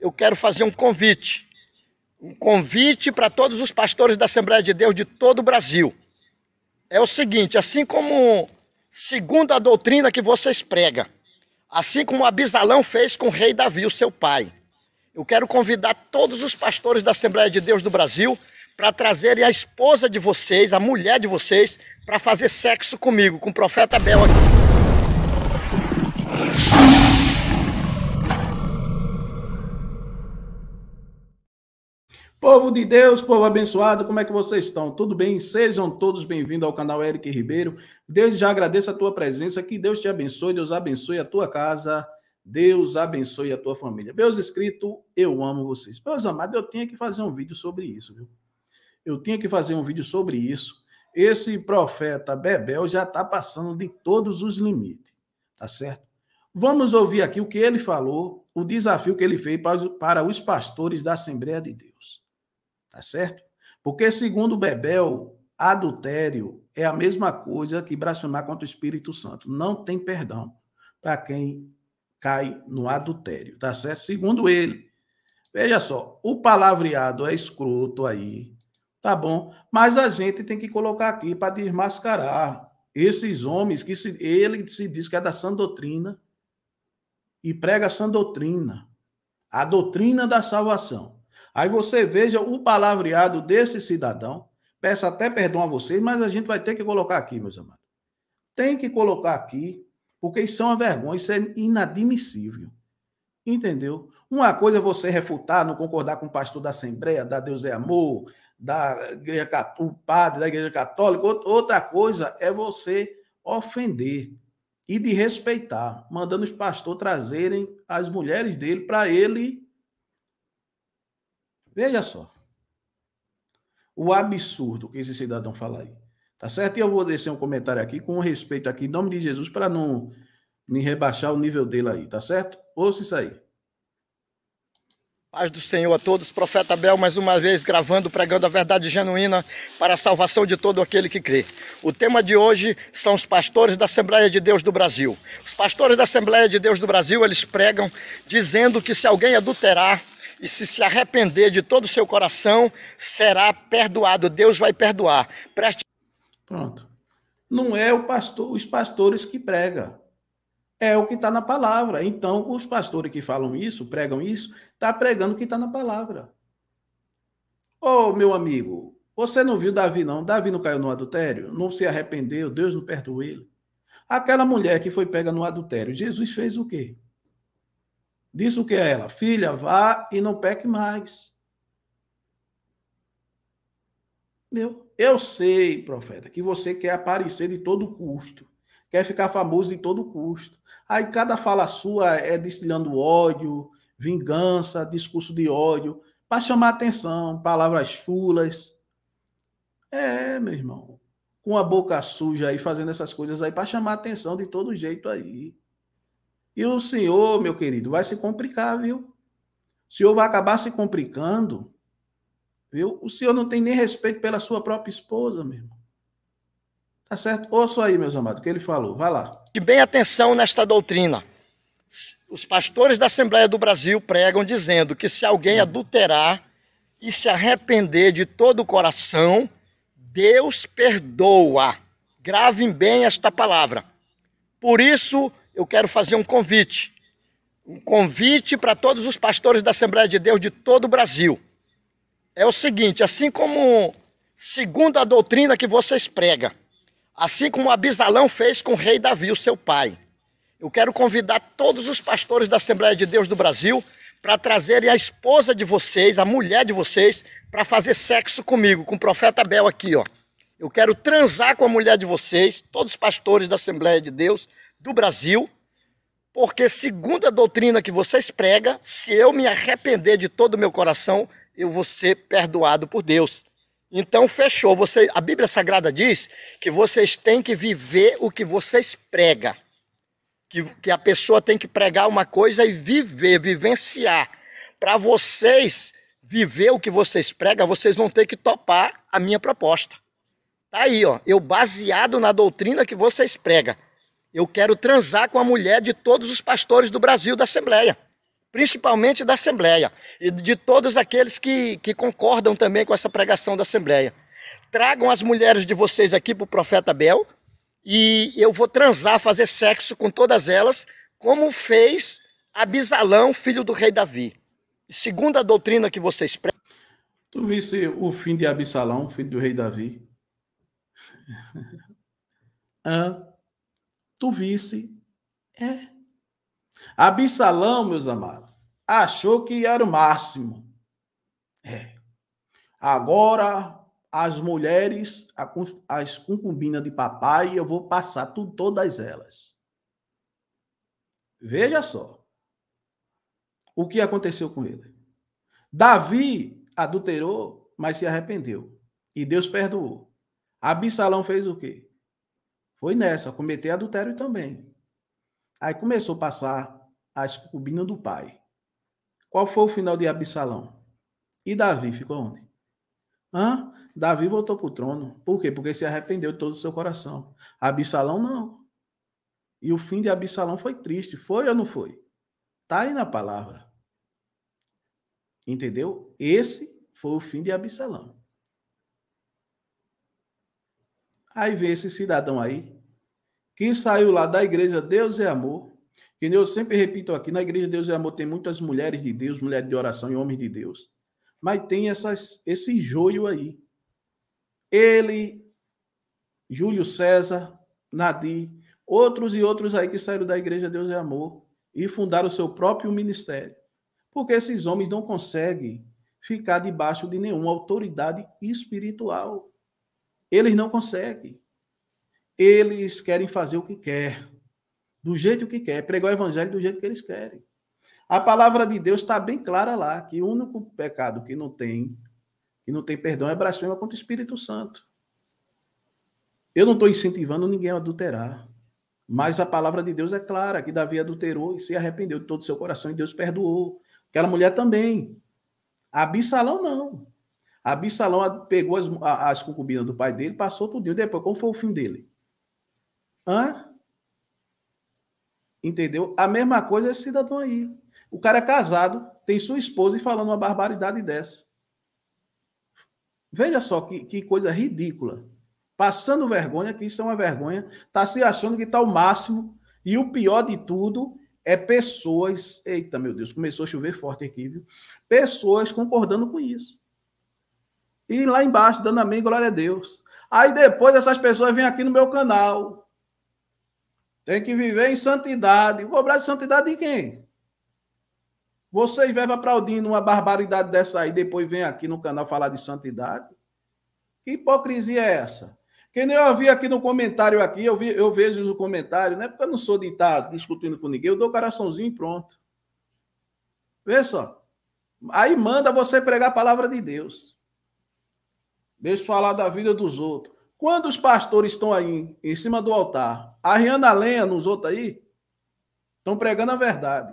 eu quero fazer um convite. Um convite para todos os pastores da Assembleia de Deus de todo o Brasil. É o seguinte, assim como segundo a doutrina que vocês pregam, assim como Abisalão fez com o rei Davi, o seu pai, eu quero convidar todos os pastores da Assembleia de Deus do Brasil para trazerem a esposa de vocês, a mulher de vocês, para fazer sexo comigo, com o profeta Bel aqui. Povo de Deus, povo abençoado, como é que vocês estão? Tudo bem? Sejam todos bem-vindos ao canal Eric Ribeiro. Desde já agradeço a tua presença, que Deus te abençoe, Deus abençoe a tua casa, Deus abençoe a tua família. Meus inscritos, eu amo vocês. Meus amados, eu tinha que fazer um vídeo sobre isso, viu? Eu tinha que fazer um vídeo sobre isso. Esse profeta Bebel já está passando de todos os limites, tá certo? Vamos ouvir aqui o que ele falou, o desafio que ele fez para os pastores da Assembleia de Deus tá certo? Porque, segundo Bebel, adultério é a mesma coisa que blasfemar contra o Espírito Santo. Não tem perdão para quem cai no adultério, tá certo? Segundo ele. Veja só, o palavreado é escroto aí, tá bom? Mas a gente tem que colocar aqui para desmascarar esses homens que se, ele se diz que é da sã doutrina e prega a sã doutrina, a doutrina da salvação. Aí você veja o palavreado desse cidadão. Peço até perdão a vocês, mas a gente vai ter que colocar aqui, meus amados. Tem que colocar aqui, porque isso é uma vergonha, isso é inadmissível. Entendeu? Uma coisa é você refutar, não concordar com o pastor da Assembleia, da Deus é Amor, da igreja, o padre da Igreja Católica. Outra coisa é você ofender e de respeitar, mandando os pastores trazerem as mulheres dele para ele Veja só. O absurdo que esse cidadão fala aí. Tá certo? E eu vou descer um comentário aqui com respeito aqui, em nome de Jesus, para não me rebaixar o nível dele aí, tá certo? Ouça isso aí. Paz do Senhor a todos, profeta Abel mais uma vez gravando, pregando a verdade genuína para a salvação de todo aquele que crê. O tema de hoje são os pastores da Assembleia de Deus do Brasil. Os pastores da Assembleia de Deus do Brasil, eles pregam dizendo que se alguém adulterar, e se se arrepender de todo o seu coração, será perdoado. Deus vai perdoar. Preste... Pronto. Não é pastor, os pastores que prega. É o que está na palavra. Então, os pastores que falam isso, pregam isso, está pregando o que está na palavra. Ô, oh, meu amigo, você não viu Davi, não? Davi não caiu no adultério? Não se arrependeu? Deus não perdoou ele? Aquela mulher que foi pega no adultério, Jesus fez o quê? Disse o que a ela? Filha, vá e não peque mais. Entendeu? Eu sei, profeta, que você quer aparecer de todo custo, quer ficar famoso de todo custo. Aí cada fala sua é destilhando ódio, vingança, discurso de ódio, para chamar atenção, palavras chulas. É, meu irmão, com a boca suja aí, fazendo essas coisas aí, para chamar atenção de todo jeito aí. E o senhor, meu querido, vai se complicar, viu? O senhor vai acabar se complicando, viu? O senhor não tem nem respeito pela sua própria esposa, meu irmão. Tá certo? Ouça aí, meus amados, o que ele falou. Vai lá. Que bem atenção nesta doutrina. Os pastores da Assembleia do Brasil pregam dizendo que se alguém adulterar e se arrepender de todo o coração, Deus perdoa. Gravem bem esta palavra. Por isso, eu quero fazer um convite. Um convite para todos os pastores da Assembleia de Deus de todo o Brasil. É o seguinte: assim como segundo a doutrina que vocês pregam, assim como Abisalão fez com o rei Davi, o seu pai, eu quero convidar todos os pastores da Assembleia de Deus do Brasil para trazerem a esposa de vocês, a mulher de vocês, para fazer sexo comigo, com o profeta Abel aqui, ó. Eu quero transar com a mulher de vocês, todos os pastores da Assembleia de Deus, do Brasil, porque segundo a doutrina que vocês pregam, se eu me arrepender de todo o meu coração, eu vou ser perdoado por Deus. Então fechou. Você, a Bíblia Sagrada diz que vocês têm que viver o que vocês pregam. Que, que a pessoa tem que pregar uma coisa e viver, vivenciar. Para vocês viver o que vocês pregam, vocês vão ter que topar a minha proposta. Tá aí, ó. Eu baseado na doutrina que vocês pregam. Eu quero transar com a mulher de todos os pastores do Brasil da Assembleia, principalmente da Assembleia, e de todos aqueles que, que concordam também com essa pregação da Assembleia. Tragam as mulheres de vocês aqui para o profeta Bel, e eu vou transar, fazer sexo com todas elas, como fez Abisalão, filho do rei Davi. Segundo a doutrina que vocês pregam. Tu visse o fim de Abisalão, filho do rei Davi? ah. tu visse. É. Absalão, meus amados, achou que era o máximo. É. Agora, as mulheres, as concubinas de papai, eu vou passar tudo, todas elas. Veja só o que aconteceu com ele. Davi adulterou, mas se arrependeu. E Deus perdoou. Absalão fez o quê? Foi nessa, cometeu adultério também. Aí começou a passar a concubinas do pai. Qual foi o final de Absalão? E Davi ficou onde? Hã? Davi voltou para o trono. Por quê? Porque se arrependeu de todo o seu coração. Absalão não. E o fim de Absalão foi triste. Foi ou não foi? Está aí na palavra. Entendeu? Esse foi o fim de Absalão. Aí vem esse cidadão aí, que saiu lá da igreja Deus é Amor, que eu sempre repito aqui, na igreja Deus é Amor tem muitas mulheres de Deus, mulheres de oração e homens de Deus. Mas tem essas, esse joio aí. Ele, Júlio César, Nadir, outros e outros aí que saíram da igreja Deus é Amor e fundaram o seu próprio ministério. Porque esses homens não conseguem ficar debaixo de nenhuma autoridade espiritual. Eles não conseguem. Eles querem fazer o que quer, do jeito que quer, pregar o evangelho do jeito que eles querem. A palavra de Deus está bem clara lá, que o único pecado que não tem, que não tem perdão, é blasfema contra o Espírito Santo. Eu não estou incentivando ninguém a adulterar. Mas a palavra de Deus é clara, que Davi adulterou e se arrependeu de todo o seu coração e Deus perdoou. Aquela mulher também. Abissalão não. Absalão pegou as, as concubinas do pai dele, passou tudo. Depois, como foi o fim dele? Hã? Entendeu? A mesma coisa esse cidadão aí. O cara é casado, tem sua esposa e falando uma barbaridade dessa. Veja só que, que coisa ridícula. Passando vergonha, que isso é uma vergonha, tá se achando que tá o máximo. E o pior de tudo é pessoas. Eita, meu Deus, começou a chover forte aqui, viu? Pessoas concordando com isso. E lá embaixo, dando amém, glória a Deus. Aí depois essas pessoas vêm aqui no meu canal. Tem que viver em santidade. vou Cobrar de santidade de quem? Vocês o Dino uma barbaridade dessa aí, depois vem aqui no canal falar de santidade. Que hipocrisia é essa? Que nem eu vi aqui no comentário aqui, eu, vi, eu vejo no comentário, não é porque eu não sou de estar discutindo com ninguém, eu dou coraçãozinho e pronto. Vê só. Aí manda você pregar a palavra de Deus. Deixa eu falar da vida dos outros. Quando os pastores estão aí, em cima do altar, arriando a lenha nos outros aí, estão pregando a verdade.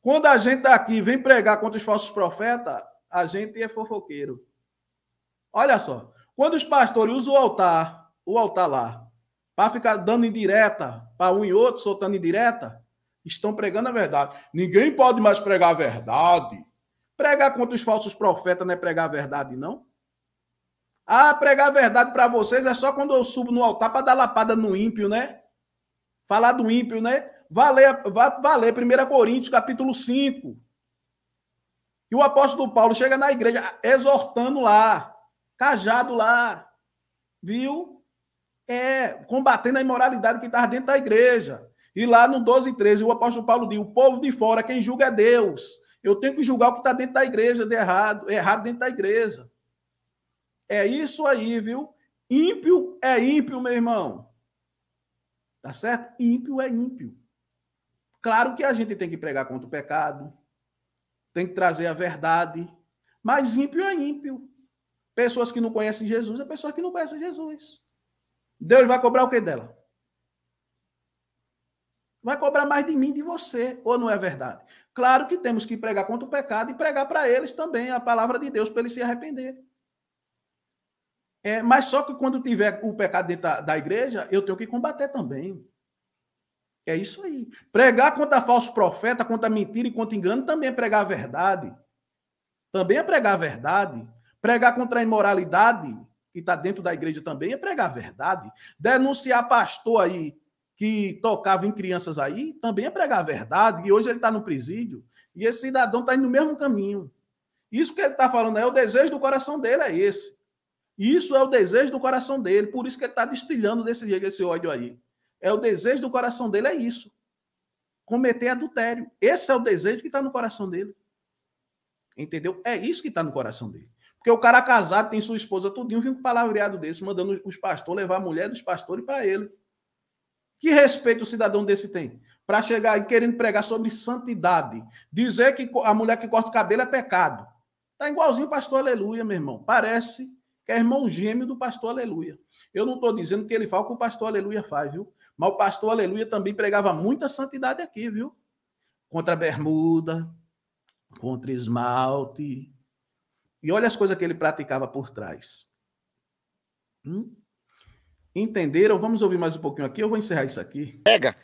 Quando a gente daqui vem pregar contra os falsos profetas, a gente é fofoqueiro. Olha só. Quando os pastores usam o altar, o altar lá, para ficar dando indireta para um e outro, soltando indireta, estão pregando a verdade. Ninguém pode mais pregar a verdade. Pregar contra os falsos profetas não é pregar a verdade, não? Ah, pregar a verdade para vocês é só quando eu subo no altar para dar lapada no ímpio, né? Falar do ímpio, né? Valer, valer 1 Coríntios capítulo 5. E o apóstolo Paulo chega na igreja exortando lá, cajado lá, viu? É, combatendo a imoralidade que estava dentro da igreja. E lá no 12 13, o apóstolo Paulo diz: o povo de fora, quem julga é Deus. Eu tenho que julgar o que está dentro da igreja de errado, errado dentro da igreja. É isso aí, viu? Ímpio é ímpio, meu irmão. Tá certo? Ímpio é ímpio. Claro que a gente tem que pregar contra o pecado, tem que trazer a verdade, mas ímpio é ímpio. Pessoas que não conhecem Jesus é pessoas que não conhecem Jesus. Deus vai cobrar o que dela? Vai cobrar mais de mim, de você, ou não é verdade? Claro que temos que pregar contra o pecado e pregar para eles também a palavra de Deus para eles se arrepender. É, mas só que quando tiver o pecado dentro da, da, igreja, eu tenho que combater também. É isso aí. Pregar contra falso profeta, contra mentira e contra engano também é pregar a verdade. Também é pregar a verdade. Pregar contra a imoralidade, que está dentro da igreja também, é pregar a verdade. Denunciar pastor aí que tocava em crianças aí, também é pregar a verdade. E hoje ele está no presídio. E esse cidadão está indo no mesmo caminho. Isso que ele está falando aí, é o desejo do coração dele é esse isso é o desejo do coração dele, por isso que ele está destilhando desse jeito esse ódio aí. É o desejo do coração dele, é isso. Cometer adultério. Esse é o desejo que está no coração dele. Entendeu? É isso que está no coração dele. Porque o cara casado tem sua esposa tudinho, vem com palavreado desse, mandando os pastores levar a mulher dos pastores para ele. Que respeito o cidadão desse tem? Para chegar aí querendo pregar sobre santidade, dizer que a mulher que corta o cabelo é pecado. Tá igualzinho o pastor Aleluia, meu irmão. Parece que é irmão gêmeo do pastor Aleluia. Eu não estou dizendo que ele fala o que o pastor Aleluia faz, viu? Mas o pastor Aleluia também pregava muita santidade aqui, viu? Contra a bermuda, contra esmalte. E olha as coisas que ele praticava por trás. Hum? Entenderam? Vamos ouvir mais um pouquinho aqui, eu vou encerrar isso aqui. Pega!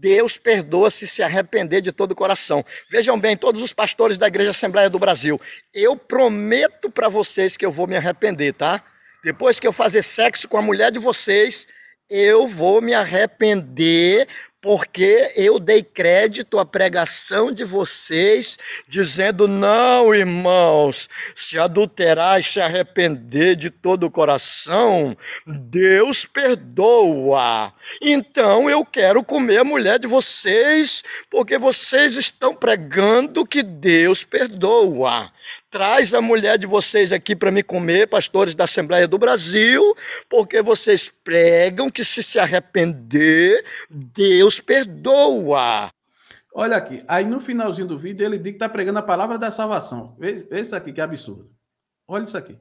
Deus perdoa se se arrepender de todo o coração. Vejam bem, todos os pastores da Igreja Assembleia do Brasil, eu prometo para vocês que eu vou me arrepender, tá? Depois que eu fazer sexo com a mulher de vocês, eu vou me arrepender, porque eu dei crédito à pregação de vocês, dizendo: não, irmãos, se adulterar e se arrepender de todo o coração, Deus perdoa. Então eu quero comer a mulher de vocês, porque vocês estão pregando que Deus perdoa. Traz a mulher de vocês aqui para me comer, pastores da Assembleia do Brasil, porque vocês pregam que se se arrepender, Deus perdoa. Olha aqui, aí no finalzinho do vídeo ele diz que está pregando a palavra da salvação. Veja isso aqui, que absurdo. Olha isso aqui.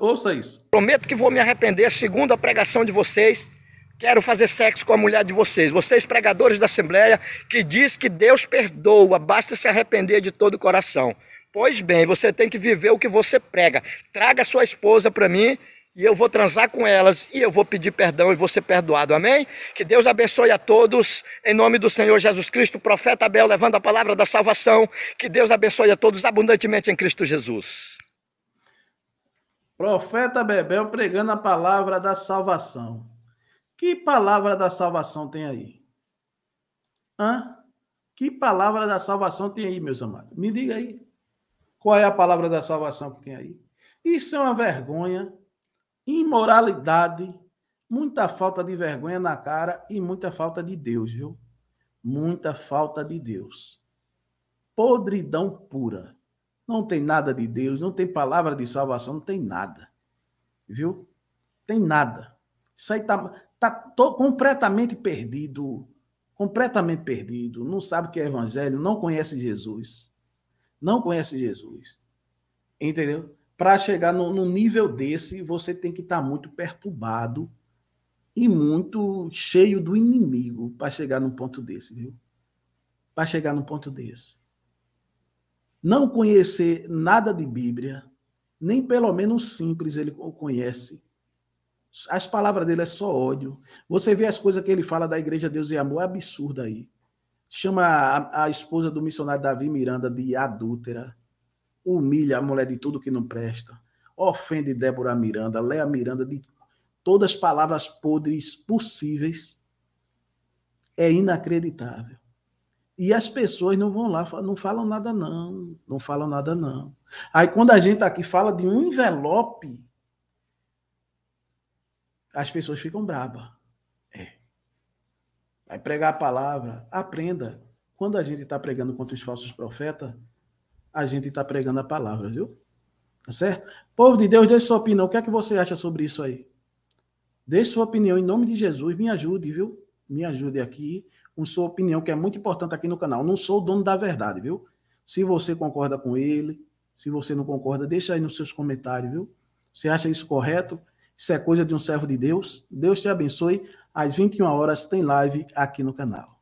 Ouça isso. Prometo que vou me arrepender, segundo é a pregação de vocês. Quero fazer sexo com a mulher de vocês. Vocês, pregadores da Assembleia, que diz que Deus perdoa, basta se arrepender de todo o coração. Pois bem, você tem que viver o que você prega. Traga sua esposa para mim e eu vou transar com elas e eu vou pedir perdão e vou ser perdoado. Amém? Que Deus abençoe a todos. Em nome do Senhor Jesus Cristo, profeta Abel, levando a palavra da salvação. Que Deus abençoe a todos abundantemente em Cristo Jesus. Profeta Bebel pregando a palavra da salvação. Que palavra da salvação tem aí? Hã? Que palavra da salvação tem aí, meus amados? Me diga aí qual é a palavra da salvação que tem aí. Isso é uma vergonha, imoralidade, muita falta de vergonha na cara e muita falta de Deus, viu? Muita falta de Deus. Podridão pura. Não tem nada de Deus, não tem palavra de salvação, não tem nada. Viu? Tem nada. Isso aí tá, tá completamente perdido. Completamente perdido. Não sabe o que é evangelho, não conhece Jesus não conhece Jesus. Entendeu? Para chegar no, no, nível desse, você tem que estar tá muito perturbado e muito cheio do inimigo para chegar num ponto desse, viu? Para chegar num ponto desse. Não conhecer nada de Bíblia, nem pelo menos simples ele conhece. As palavras dele é só ódio. Você vê as coisas que ele fala da igreja Deus e Amor, é absurdo aí chama a, a, esposa do missionário Davi Miranda de adúltera, humilha a mulher de tudo que não presta, ofende Débora Miranda, Léa Miranda de todas as palavras podres possíveis. É inacreditável. E as pessoas não vão lá, não falam nada não, não falam nada não. Aí quando a gente aqui fala de um envelope, as pessoas ficam bravas vai pregar a palavra, aprenda. Quando a gente está pregando contra os falsos profetas, a gente está pregando a palavra, viu? Tá certo? Povo de Deus, deixe sua opinião. O que é que você acha sobre isso aí? Deixe sua opinião em nome de Jesus. Me ajude, viu? Me ajude aqui com sua opinião, que é muito importante aqui no canal. não sou o dono da verdade, viu? Se você concorda com ele, se você não concorda, deixa aí nos seus comentários, viu? Você acha isso correto? Isso é coisa de um servo de Deus? Deus te abençoe às 21 horas tem live aqui no canal.